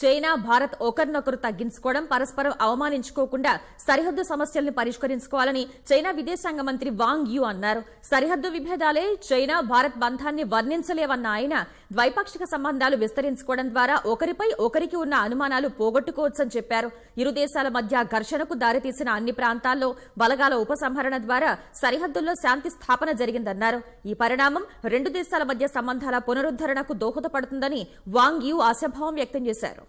China Bharat ఒకరినొకరు తగ్గించుకోవడం పరస్పరం అవమానించుకోకుండా సరిహద్దు సమస్యల్ని పరిష్కరించుకోవాలని చైనా విదేశాంగ మంత్రి వాంగ్ యూ అన్నారు సరిహద్దు విభేదాలే చైనా భారత్ బంధాన్ని వర్ణించలేవన్న ఆయన ద్వైపాక్షిక సంబంధాలు విస్తరించుకోవడం ద్వారా ఒకరిపై ఒకరికి ఉన్న అనుమానాలు పోగొట్టుకోవచ్చని చెప్పారు ఇరు దేశాల మధ్య ఘర్షణకు దారితీసిన అన్ని ప్రాంతాల్లో బలగాల ఉపసంహరణ ద్వారా సరిహద్దుల్లో శాంతి స్థాపన జరిగిందన్నారు ఈ పరిణామం రెండు దేశాల మధ్య సంబంధాల పునరుద్దరణకు దోహదపడుతుందని వాంగ్ యూ ఆశాభావం వ్యక్తం చేశారు